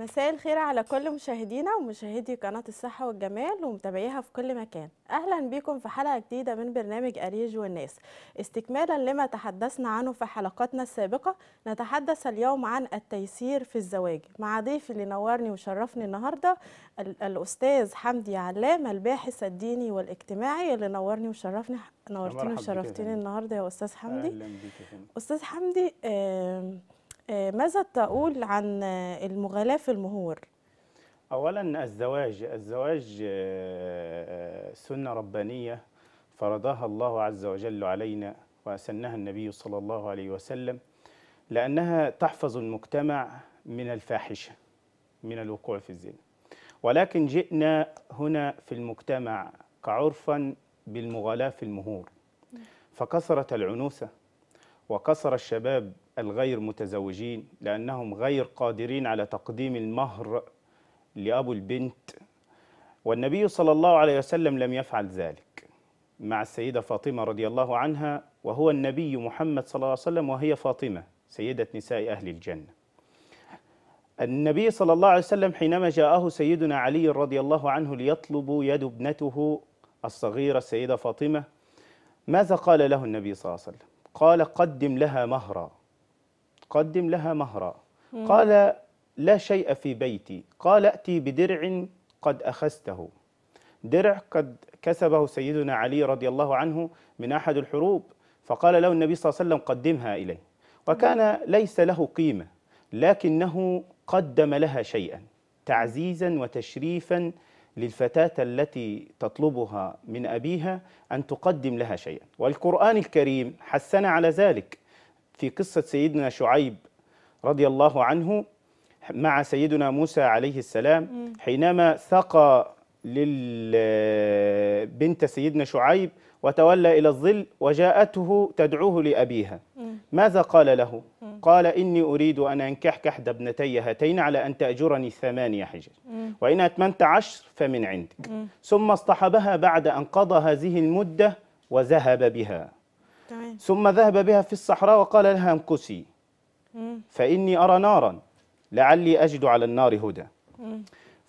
مساء الخير على كل مشاهدينا ومشاهدي قناة الصحة والجمال ومتابعيها في كل مكان أهلا بكم في حلقة جديدة من برنامج أريج والناس استكمالا لما تحدثنا عنه في حلقاتنا السابقة نتحدث اليوم عن التيسير في الزواج مع ضيفي اللي نورني وشرفني النهاردة الأستاذ حمدي علام الباحث الديني والاجتماعي اللي نورني وشرفني نورتني وشرفتني النهاردة يا أستاذ حمدي أهلا بك أستاذ حمدي آه آه، ماذا تقول عن آه، المغالاة في المهور؟ أولا الزواج الزواج آه، سنة ربانية فرضها الله عز وجل علينا وسنها النبي صلى الله عليه وسلم لأنها تحفظ المجتمع من الفاحشة من الوقوع في الزنا ولكن جئنا هنا في المجتمع كعرفا بالمغالاة في المهور فكثرت العنوسة وكثر الشباب الغير متزوجين لأنهم غير قادرين على تقديم المهر لأبو البنت والنبي صلى الله عليه وسلم لم يفعل ذلك مع السيدة فاطمة رضي الله عنها وهو النبي محمد صلى الله عليه وسلم وهي فاطمة سيدة نساء أهل الجنة النبي صلى الله عليه وسلم حينما جاءه سيدنا علي رضي الله عنه ليطلب يد ابنته الصغيرة السيدة فاطمة ماذا قال له النبي صلى الله عليه وسلم قال قدم لها مهرًا قدم لها مهرا قال لا شيء في بيتي قال أتي بدرع قد أخذته درع قد كسبه سيدنا علي رضي الله عنه من أحد الحروب فقال له النبي صلى الله عليه وسلم قدمها إليه وكان ليس له قيمة لكنه قدم لها شيئا تعزيزا وتشريفا للفتاة التي تطلبها من أبيها أن تقدم لها شيئا والقرآن الكريم حسن على ذلك في قصة سيدنا شعيب رضي الله عنه مع سيدنا موسى عليه السلام حينما سقى للبنت سيدنا شعيب وتولى إلى الظل وجاءته تدعوه لأبيها ماذا قال له؟ قال إني أريد أن أنكحك أحد ابنتي هاتين على أن تأجرني ثمانية حجر وإن أتمنت عشر فمن عندك ثم اصطحبها بعد أن قضى هذه المدة وذهب بها ثم ذهب بها في الصحراء وقال لها امكسي فإني أرى نارا لعلي أجد على النار هدى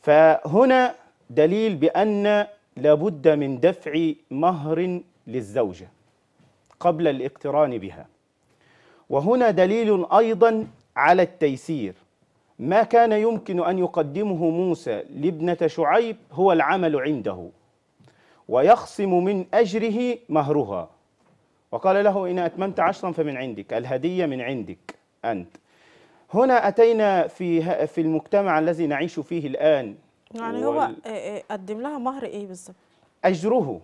فهنا دليل بأن لابد من دفع مهر للزوجة قبل الاقتران بها وهنا دليل أيضا على التيسير ما كان يمكن أن يقدمه موسى لابنة شعيب هو العمل عنده ويخصم من أجره مهرها وقال له إن أتممت عشرا فمن عندك الهدية من عندك أنت هنا أتينا في, في المجتمع الذي نعيش فيه الآن يعني هو إيه، إيه، قدم لها مهر إيه بالظبط؟ أجره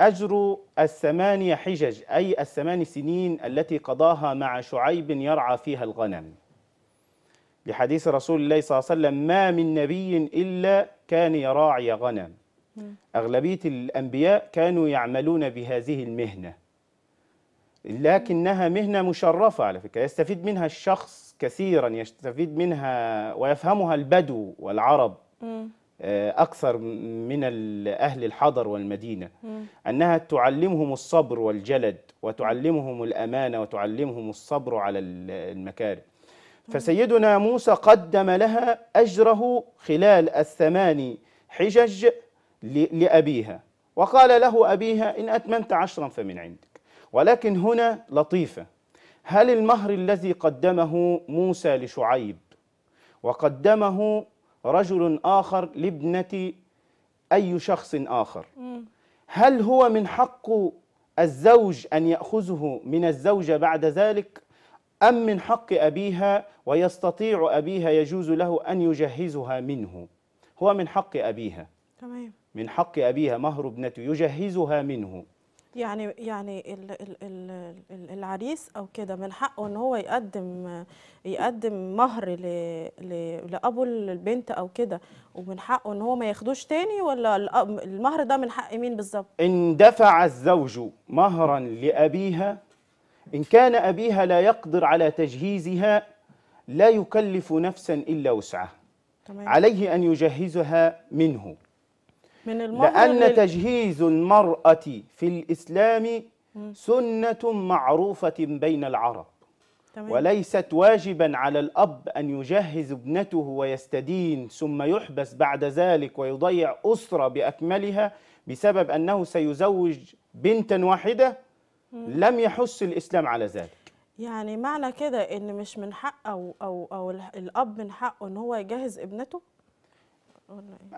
أجر الثمانية حجج أي الثمان سنين التي قضاها مع شعيب يرعى فيها الغنم لحديث رسول الله صلى الله عليه وسلم ما من نبي إلا كان يراعي غنم أغلبية الأنبياء كانوا يعملون بهذه المهنة لكنها مهنة مشرفة على فكرة يستفيد منها الشخص كثيرا يستفيد منها ويفهمها البدو والعرب آه، أكثر من أهل الحضر والمدينة أنها تعلمهم الصبر والجلد وتعلمهم الأمانة وتعلمهم الصبر على المكارم فسيدنا موسى قدم لها أجره خلال الثماني حجج لأبيها وقال له أبيها إن أتممت عشرا فمن عندك ولكن هنا لطيفة هل المهر الذي قدمه موسى لشعيب وقدمه رجل آخر لابنة أي شخص آخر هل هو من حق الزوج أن يأخذه من الزوجة بعد ذلك أم من حق أبيها ويستطيع أبيها يجوز له أن يجهزها منه هو من حق أبيها تمام من حق أبيها مهر ابنته يجهزها منه يعني يعني العريس او كده من حقه ان هو يقدم يقدم مهر لابو البنت او كده ومن حقه ان هو ما ياخدوش تاني ولا المهر ده من حق مين بالظبط ان دفع الزوج مهرا لابيها ان كان ابيها لا يقدر على تجهيزها لا يكلف نفسا الا وسعها تمام. عليه ان يجهزها منه من لأن لل... تجهيز المرأة في الإسلام سنة معروفة بين العرب تمام. وليست واجبا على الأب أن يجهز ابنته ويستدين ثم يحبس بعد ذلك ويضيع أسرة بأكملها بسبب أنه سيزوج بنتا واحدة لم يحث الإسلام على ذلك يعني معنى كده ان مش من حق او او او الاب من حقه ان هو يجهز ابنته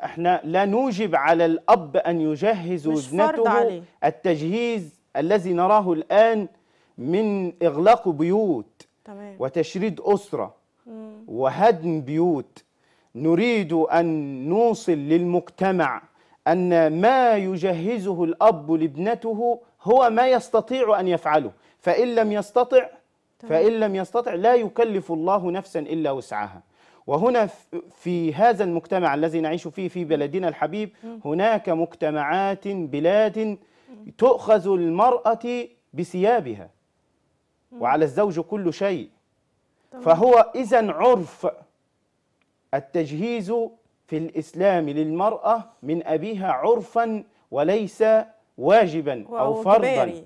احنا لا نوجب على الاب ان يجهز ابنته التجهيز الذي نراه الان من اغلاق بيوت تمام. وتشريد اسره مم. وهدم بيوت نريد ان نوصل للمجتمع ان ما يجهزه الاب لابنته هو ما يستطيع ان يفعله فان لم يستطع فان لم يستطع لا يكلف الله نفسا الا وسعها وهنا في هذا المجتمع الذي نعيش فيه في بلدنا الحبيب هناك مجتمعات بلاد تؤخذ المرأة بثيابها وعلى الزوج كل شيء فهو إذا عرف التجهيز في الإسلام للمرأة من أبيها عرفا وليس واجبا أو فرضا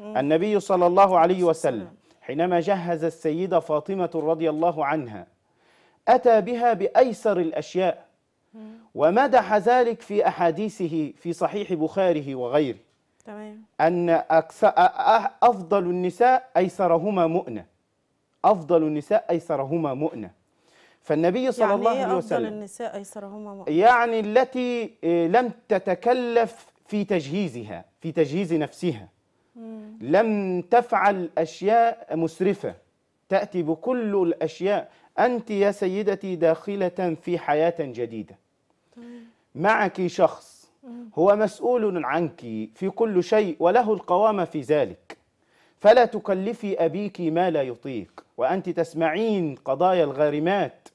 النبي صلى الله عليه وسلم نعم. حينما جهز السيدة فاطمة رضي الله عنها أتى بها بأيسر الأشياء ومدح ذلك في أحاديثه في صحيح بخاره وغيره تمام. أن أفضل النساء أيسرهما مؤنة أفضل النساء أيسرهما مؤنة فالنبي صلى يعني الله إيه عليه وسلم يعني أفضل النساء أيسرهما مؤنة يعني التي آه، لم تتكلف في تجهيزها في تجهيز نفسها لم تفعل أشياء مسرفة تأتي بكل الأشياء أنت يا سيدتي داخلة في حياة جديدة معك شخص هو مسؤول عنك في كل شيء وله القوام في ذلك فلا تكلفي أبيك ما لا يطيق وأنت تسمعين قضايا الغارمات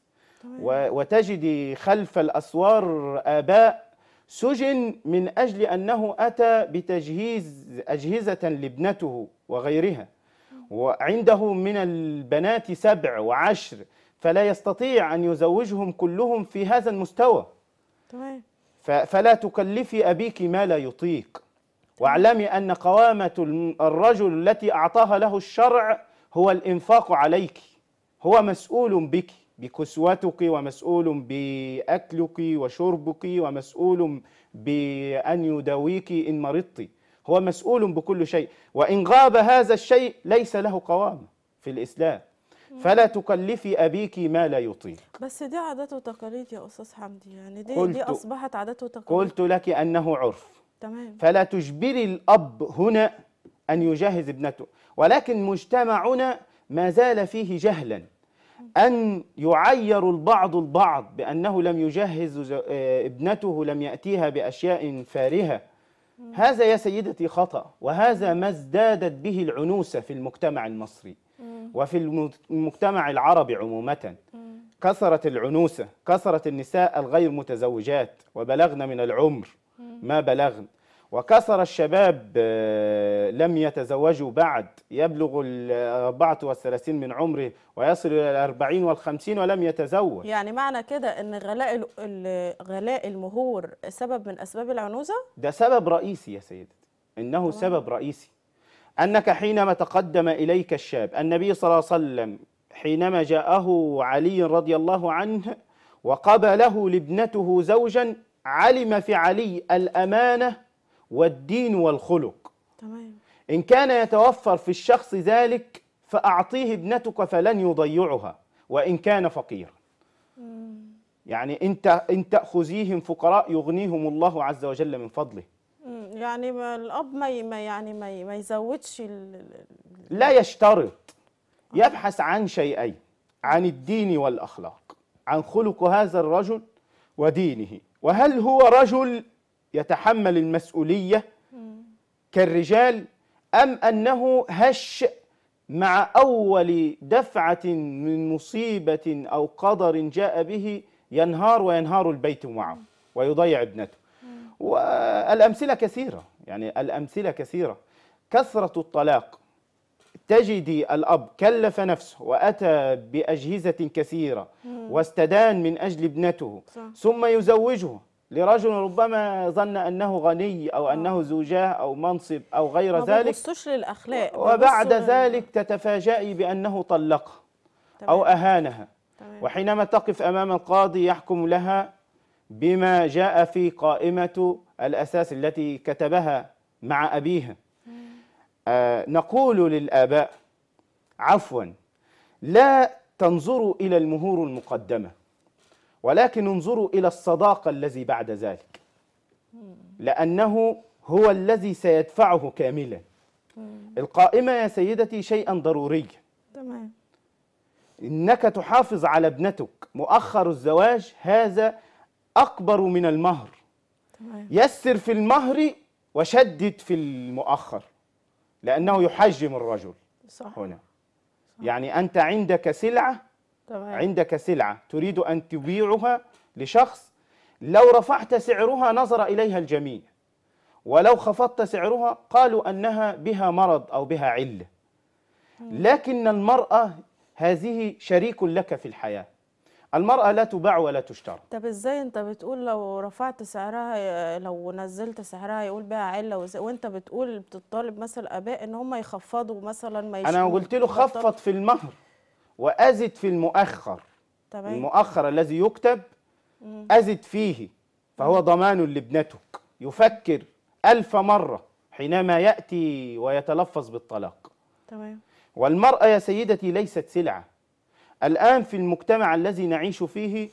وتجدي خلف الأسوار آباء سجن من أجل أنه أتى بتجهيز أجهزة لابنته وغيرها وعنده من البنات سبع وعشر فلا يستطيع أن يزوجهم كلهم في هذا المستوى تمام فلا تكلفي أبيك ما لا يطيق واعلمي أن قوامة الرجل التي أعطاها له الشرع هو الإنفاق عليك هو مسؤول بك بكسوتك ومسؤول بأكلك وشربك ومسؤول بأن يداويك إن مرضت هو مسؤول بكل شيء وإن غاب هذا الشيء ليس له قوام في الإسلام فلا تكلفي أبيك ما لا يطيق بس دي عادات وتقاليد يا أستاذ حمدي يعني دي, دي أصبحت عادات وتقاليد قلت لك أنه عرف تمام فلا تجبري الأب هنا أن يجهز ابنته ولكن مجتمعنا ما زال فيه جهلا أن يعير البعض البعض بأنه لم يجهز آه، ابنته لم يأتيها بأشياء فارهة هذا يا سيدتي خطأ وهذا ما ازدادت به العنوسة في المجتمع المصري وفي المجتمع العربي عمومة كثرت العنوسة كثرت النساء الغير متزوجات وبلغن من العمر ما بلغن وكثر الشباب آه، لم يتزوجوا بعد يبلغ ال 34 من عمره ويصل إلى ال 40 وال 50 ولم يتزوج يعني معنى كده أن غلاء, غلاء المهور سبب من أسباب العنوزة؟ ده سبب رئيسي يا سيدتي إنه طبعا. سبب رئيسي أنك حينما تقدم إليك الشاب النبي صلى الله عليه وسلم حينما جاءه علي رضي الله عنه وقبله لابنته زوجا علم في علي الأمانة والدين والخلق تمام. إن كان يتوفر في الشخص ذلك فأعطيه ابنتك فلن يضيعها وإن كان فقيرا يعني أنت إن تأخذيهم فقراء يغنيهم الله عز وجل من فضله يعني ما الاب ما يعني ما, ما يزودش ال... لا يشترط يبحث عن شيئين عن الدين والاخلاق عن خلق هذا الرجل ودينه وهل هو رجل يتحمل المسؤوليه كالرجال ام انه هش مع اول دفعه من مصيبه او قدر جاء به ينهار وينهار البيت معه ويضيع ابنته والأمثلة كثيرة يعني الأمثلة كثيرة كثرة الطلاق تجدي الأب كلف نفسه وأتى بأجهزة كثيرة واستدان من أجل ابنته صح. ثم يزوجه لرجل ربما ظن أنه غني أو أنه آه. زوجاه أو منصب أو غير ما ذلك للأخلاق وبعد ذلك تتفاجئي بأنه طلقها أو أهانها وحينما تقف أمام القاضي يحكم لها بما جاء في قائمة الأساس التي كتبها مع أبيها آه نقول للآباء عفوا لا تنظروا إلى المهور المقدمة ولكن انظروا إلى الصداقة الذي بعد ذلك لأنه هو الذي سيدفعه كاملا القائمة يا سيدتي شيئا ضروريا تمام إنك تحافظ على ابنتك مؤخر الزواج هذا أكبر من المهر يسر في المهر وشدد في المؤخر لأنه يحجم الرجل صح. هنا يعني أنت عندك سلعة عندك سلعة تريد أن تبيعها لشخص لو رفعت سعرها نظر إليها الجميع ولو خفضت سعرها قالوا أنها بها مرض أو بها علة لكن المرأة هذه شريك لك في الحياة المرأة لا تباع ولا تشترى طب ازاي انت بتقول لو رفعت سعرها لو نزلت سعرها يقول بقى علة وانت بتقول بتطالب مثلا اباء ان هم يخفضوا مثلا ما انا قلت له خفض في المهر وازد في المؤخر تمام المؤخر الذي يكتب ازد فيه فهو ضمان لابنتك يفكر ألف مرة حينما يأتي ويتلفظ بالطلاق تمام والمرأة يا سيدتي ليست سلعة الآن في المجتمع الذي نعيش فيه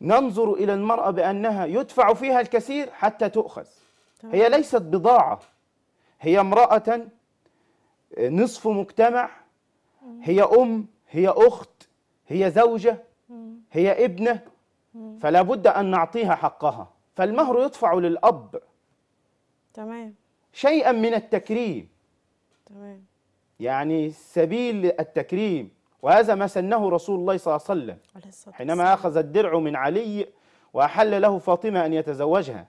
ننظر إلى المرأة بأنها يدفع فيها الكثير حتى تؤخذ هي ليست بضاعة هي امرأة نصف مجتمع هي أم هي أخت هي زوجة هي ابنة فلا بد أن نعطيها حقها فالمهر يدفع للأب تمام شيئا من التكريم تمام يعني سبيل التكريم وهذا ما سنه رسول الله صلى الله عليه وسلم حينما أخذ الدرع من علي وأحل له فاطمة أن يتزوجها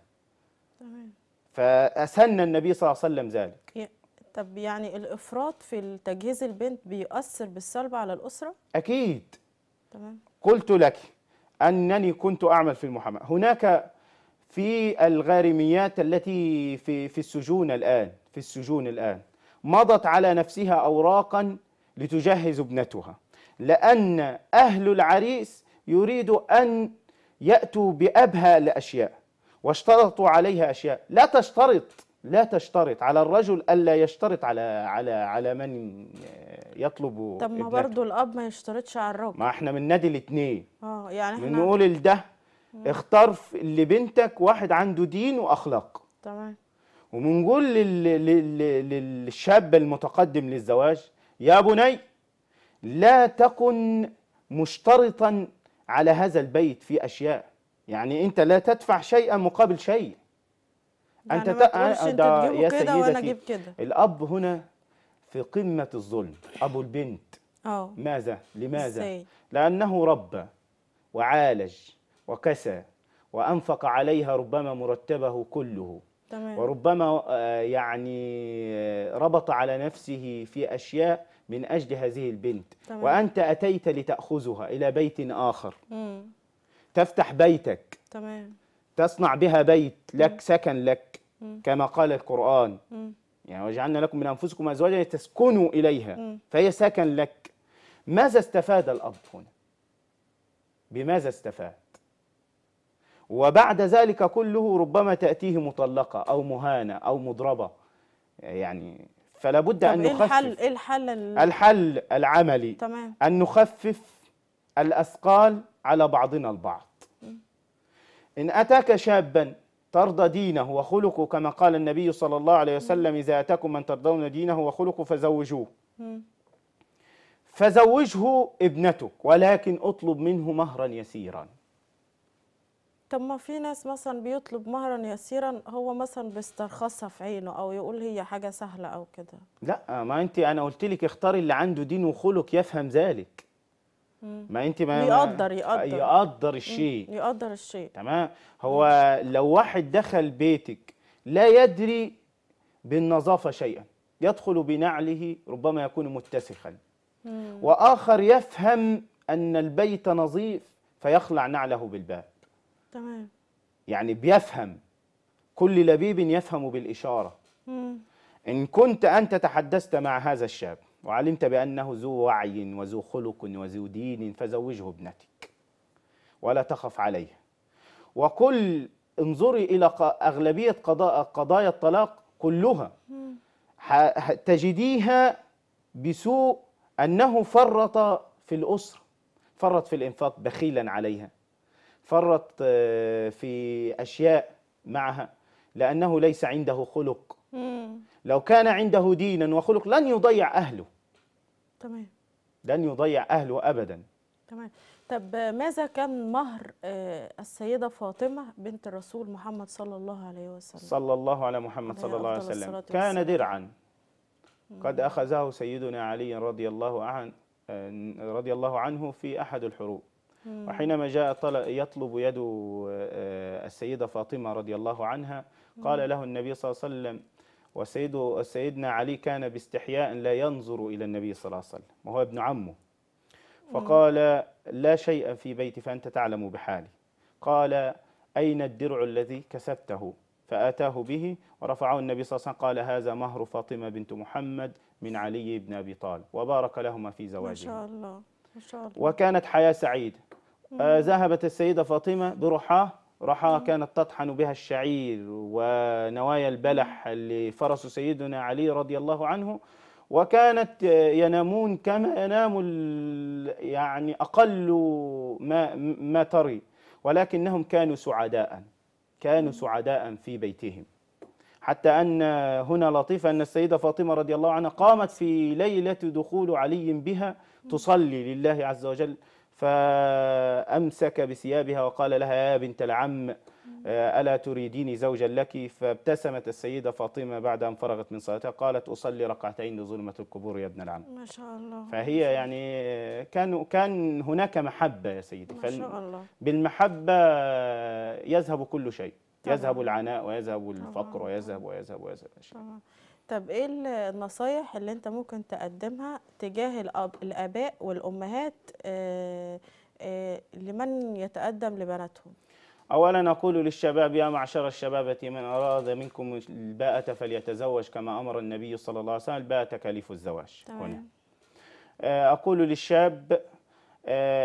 فأسن النبي صلى الله عليه وسلم ذلك طب يعني الإفراط في تجهيز البنت بيؤثر بالسلب على الأسرة؟ أكيد تمام قلت لك أنني كنت أعمل في المحاماة هناك في الغارميات التي في في السجون الآن في السجون الآن مضت على نفسها أوراقا لتجهز ابنتها لأن أهل العريس يريدوا أن يأتوا بأبهى الأشياء واشترطوا عليها أشياء لا تشترط لا تشترط على الرجل ألا يشترط على على على من يطلب طب ما برضه الأب ما يشترطش على الرجل ما احنا من نادي الاثنين اه يعني احنا بنقول لده اختار لبنتك واحد عنده دين وأخلاق تمام وبنقول للشاب المتقدم للزواج يا بني لا تكن مشترطا على هذا البيت في أشياء يعني أنت لا تدفع شيئا مقابل شيء يعني آه، أنت ما أنت تجيبه يا كده وأنا أجيب كده الأب هنا في قمة الظلم أبو البنت أوه. ماذا لماذا زي. لأنه ربى وعالج وكسى وأنفق عليها ربما مرتبه كله تمام. وربما آه، يعني آه، ربط على نفسه في أشياء من أجل هذه البنت طبعا. وأنت أتيت لتأخذها إلى بيت آخر مم. تفتح بيتك تمام تصنع بها بيت لك مم. سكن لك مم. كما قال القرآن مم. يعني وجعلنا لكم من أنفسكم أزواجا تسكنوا إليها مم. فهي سكن لك ماذا استفاد الأب هنا بماذا استفاد وبعد ذلك كله ربما تأتيه مطلقة أو مهانة أو مضربة يعني فلا بد ان نخفف الحل ايه الحل إيه الحل العملي تمام. ان نخفف الاثقال على بعضنا البعض ان اتاك شابا ترضى دينه وخلقه كما قال النبي صلى الله عليه وسلم اذا اتاكم من ترضون دينه وخلقه فزوجوه فزوجه ابنتك ولكن اطلب منه مهرا يسيرا طب ما في ناس مثلا بيطلب مهرا يسيرا هو مثلا بيسترخصها في عينه او يقول هي حاجه سهله او كده لا ما انت انا قلت لك اختاري اللي عنده دين وخلق يفهم ذلك ما انت ما يقدر يقدر يقدر الشيء يقدر الشيء تمام هو لو واحد دخل بيتك لا يدري بالنظافه شيئا يدخل بنعله ربما يكون متسخا واخر يفهم ان البيت نظيف فيخلع نعله بالباب تمام يعني بيفهم كل لبيب يفهم بالإشارة مم. إن كنت أنت تحدثت مع هذا الشاب وعلمت بأنه ذو وعي وذو خلق وذو دين فزوجه ابنتك ولا تخف عليه وكل انظري إلى أغلبية قضاء قضايا الطلاق كلها تجديها بسوء أنه فرط في الأسرة فرط في الإنفاق بخيلا عليها فرط آه، في أشياء معها لأنه ليس عنده خلق لو كان عنده دينا وخلق لن يضيع أهله تمام لن يضيع أهله أبدا تمام طب ماذا كان مهر آه، السيدة فاطمة بنت الرسول محمد صلى الله عليه وسلم صلى الله على محمد صلى الله عليه وسلم كان درعا قد أخذه سيدنا علي رضي الله عنه آه، رضي الله عنه في أحد الحروب وحينما جاء يطلب يد آه، آه، السيدة فاطمة رضي الله عنها قال له النبي صلى الله عليه وسلم وسيد سيدنا علي كان باستحياء لا ينظر إلى النبي صلى الله عليه وسلم وهو ابن عمه فقال لا شيء في بيتي فأنت تعلم بحالي قال أين الدرع الذي كسبته فآتاه به ورفعه النبي صلى الله عليه وسلم قال هذا مهر فاطمة بنت محمد من علي بن أبي طالب وبارك لهما في زواجهما ما شاء الله وكانت حياة سعيدة آه، ذهبت السيدة فاطمة برحاه رحاه كانت تطحن بها الشعير ونوايا البلح اللي فرس سيدنا علي رضي الله عنه وكانت آه، ينامون كما ينام يعني أقل ما, ما تري ولكنهم كانوا سعداء كانوا سعداء في بيتهم حتى أن هنا لطيفة أن السيدة فاطمة رضي الله عنها قامت في ليلة دخول علي بها تصلي لله عز وجل فأمسك بثيابها وقال لها يا بنت العم آه، ألا تريديني زوجا لك فابتسمت السيدة فاطمة بعد أن فرغت من صلاتها قالت أصلي ركعتين لظلمة القبور يا ابن العم ما شاء الله فهي يعني كان كان هناك محبة يا سيدي ما شاء الله بالمحبة يذهب كل شيء يذهب العناء ويذهب الفقر ويذهب ويذهب ويذهب, ويذهب, ويذهب, ويذهب طب ايه النصايح اللي انت ممكن تقدمها تجاه الأب الاباء والامهات آآ آه، آآ آه، لمن يتقدم لبناتهم اولا اقول للشباب يا معشر الشبابه من اراد منكم الباءه فليتزوج كما امر النبي صلى الله عليه وسلم الباءه تكاليف الزواج طبعا. هنا آه، اقول للشاب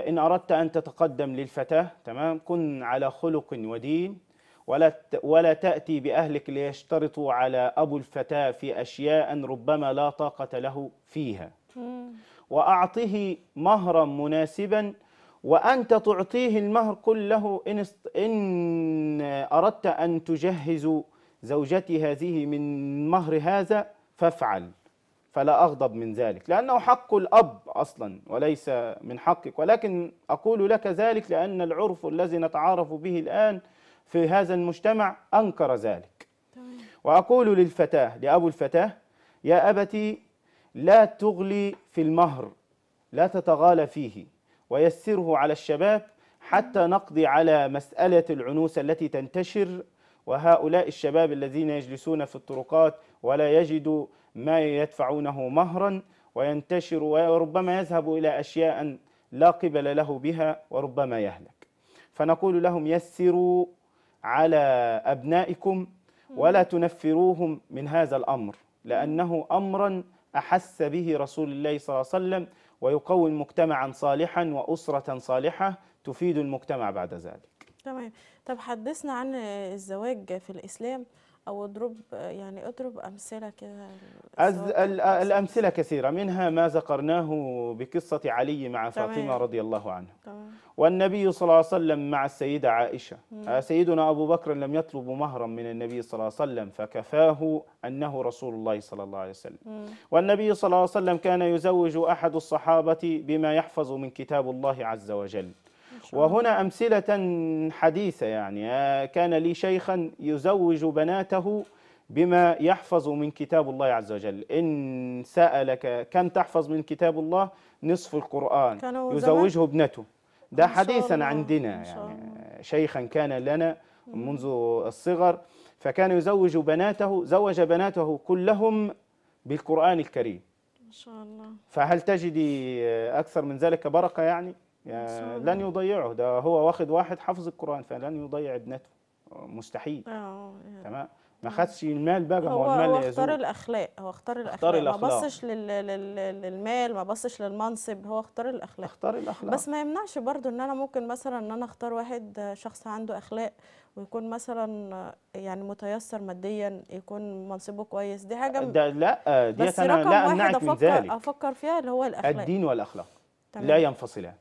ان اردت ان تتقدم للفتاه تمام كن على خلق ودين ولا ولا تأتي بأهلك ليشترطوا على أبو الفتاة في أشياء ربما لا طاقة له فيها وأعطه مهرا مناسبا وأنت تعطيه المهر قل له إن, إن أردت أن تجهز زوجتي هذه من مهر هذا فافعل فلا أغضب من ذلك لأنه حق الأب أصلا وليس من حقك ولكن أقول لك ذلك لأن العرف الذي نتعارف به الآن في هذا المجتمع أنكر ذلك وأقول للفتاة لأبو الفتاة يا أبتي لا تغلي في المهر لا تتغالى فيه ويسره على الشباب حتى نقضي على مسألة العنوسة التي تنتشر وهؤلاء الشباب الذين يجلسون في الطرقات ولا يجدوا ما يدفعونه مهرا وينتشر وربما يذهب إلى أشياء لا قبل له بها وربما يهلك فنقول لهم يسروا على أبنائكم ولا تنفروهم من هذا الأمر لأنه أمرا أحس به رسول الله صلى الله عليه وسلم ويكون مجتمعا صالحا وأسرة صالحة تفيد المجتمع بعد ذلك تمام طب حدثنا عن الزواج في الإسلام او اضرب يعني اضرب امثله كده الامثله كثيره منها ما ذكرناه بقصه علي مع طبعا. فاطمه رضي الله عنها طبعا. والنبي صلى الله عليه وسلم مع السيده عائشه مم. آه، سيدنا ابو بكر لم يطلب مهرا من النبي صلى الله عليه وسلم فكفاه انه رسول الله صلى الله عليه وسلم مم. والنبي صلى الله عليه وسلم كان يزوج احد الصحابه بما يحفظ من كتاب الله عز وجل وهنا أمثلة حديثة يعني آه، كان لي شيخا يزوج بناته بما يحفظ من كتاب الله عز وجل إن سألك كم تحفظ من كتاب الله نصف القرآن يزوجه ابنته ده حديثا عندنا يعني شيخا كان لنا منذ الصغر فكان يزوج بناته زوج بناته كلهم بالقرآن الكريم ما شاء الله فهل تجدي أكثر من ذلك بركة يعني؟ يعني لن يضيعه ده هو واخد واحد حافظ القرآن فلن يضيع ابنته آه، مستحيل اه يعني. تمام ما خدش المال بقى هو, هو المال هو اختار الاخلاق هو اختار الاخلاق, اختار الأخلاق. ما بصش للمال ما بصش للمنصب هو اختار الاخلاق اختار الاخلاق بس ما يمنعش برضو ان انا ممكن مثلا ان انا اختار واحد شخص عنده اخلاق ويكون مثلا يعني متيسر ماديا يكون منصبه كويس دي حاجه ده لا آه، دي بس انا رقم لا امنعك من ذلك افكر فيها اللي هو الاخلاق الدين والاخلاق تمام. لا ينفصلان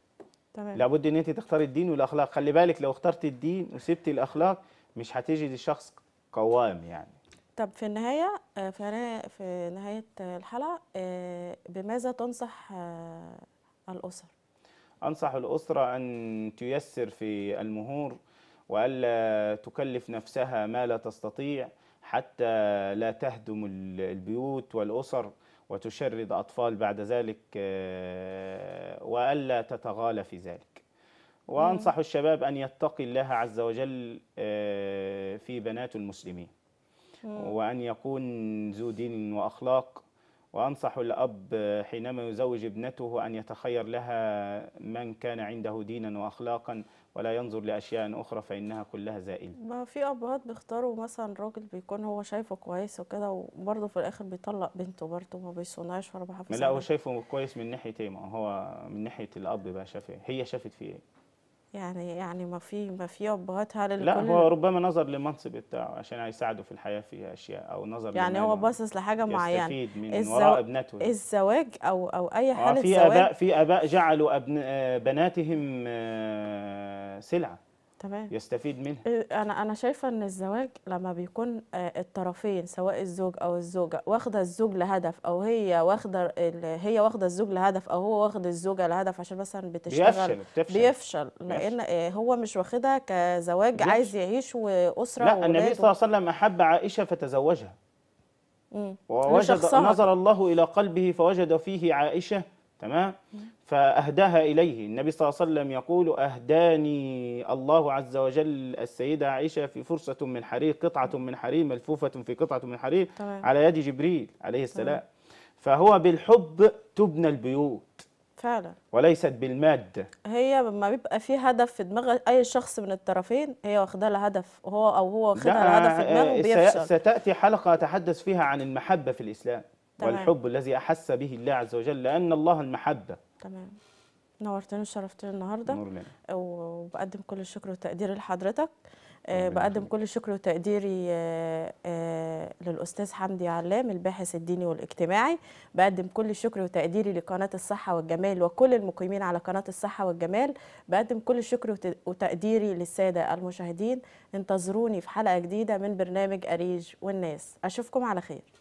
تمام لابد ان انت تختاري الدين والاخلاق خلي بالك لو اخترتي الدين وسبتي الاخلاق مش هتجد الشخص قوام يعني طب في النهاية آه، في في نهاية الحلقة آه، بماذا تنصح آه، الأسر؟ أنصح الأسرة أن تيسر في المهور وألا تكلف نفسها ما لا تستطيع حتى لا تهدم البيوت والأسر وتشرد أطفال بعد ذلك آه، وألا تتغالى في ذلك وأنصح الشباب أن يتقي الله عز وجل آه، في بنات المسلمين وأن يكون ذو دين وأخلاق وأنصح الأب حينما يزوج ابنته أن يتخير لها من كان عنده دينا وأخلاقا ولا ينظر لأشياء أخرى فإنها كلها زائلة ما في أبهات بيختاروا مثلا راجل بيكون هو شايفه كويس وكده وبرضه في الآخر بيطلق بنته برضه ما بيصونهاش ولا بحافظ لا هو شايفه كويس من ناحية إيه ما هو من ناحية الأب بقى شافه إيه، هي شافت فيه إيه يعني يعني ما في ما في ابهات هل لا هو ربما نظر لمنصب بتاعه عشان هيساعده في الحياه في اشياء او نظر يعني هو باصص لحاجه معينه يستفيد من الزو... وراء ابنته الزواج او او اي آه، حاله زواج في اباء في اباء جعلوا أبن... آه، بناتهم آه، سلعه تمام يستفيد منها آه، انا انا شايفه ان الزواج لما بيكون آه، الطرفين سواء الزوج او الزوجه واخده الزوج لهدف او هي واخده هي واخده الزوج لهدف او هو واخد الزوجه لهدف عشان مثلا بتشتغل بيفشل بتفشل. بيفشل لان آه، هو مش واخدها كزواج بيفشل. عايز يعيش واسره لا النبي صلى الله عليه وسلم احب عائشه فتزوجها ووجد نظر الله الى قلبه فوجد فيه عائشه تمام فأهداها إليه النبي صلى الله عليه وسلم يقول أهداني الله عز وجل السيدة عائشة في فرصة من حرير قطعة من حرير ملفوفة في قطعة من حرير طبعا. على يد جبريل عليه السلام طبعا. فهو بالحب تبنى البيوت فعلا وليست بالمادة هي لما بيبقى في هدف في دماغ أي شخص من الطرفين هي واخدها لهدف وهو أو هو واخدها لهدف في دماغه آه، بيفشل ستأتي حلقة أتحدث فيها عن المحبة في الإسلام طبعا. والحب الذي أحس به الله عز وجل لأن الله المحبة تمام نورتني وشرفتني النهارده نور لنا. وبقدم كل الشكر والتقدير لحضرتك آه، بقدم كل الشكر وتقديري آه، آه، للاستاذ حمدي علام الباحث الديني والاجتماعي بقدم كل الشكر وتقديري لقناه الصحه والجمال وكل المقيمين على قناه الصحه والجمال بقدم كل الشكر وتقديري للساده المشاهدين انتظروني في حلقه جديده من برنامج اريج والناس اشوفكم على خير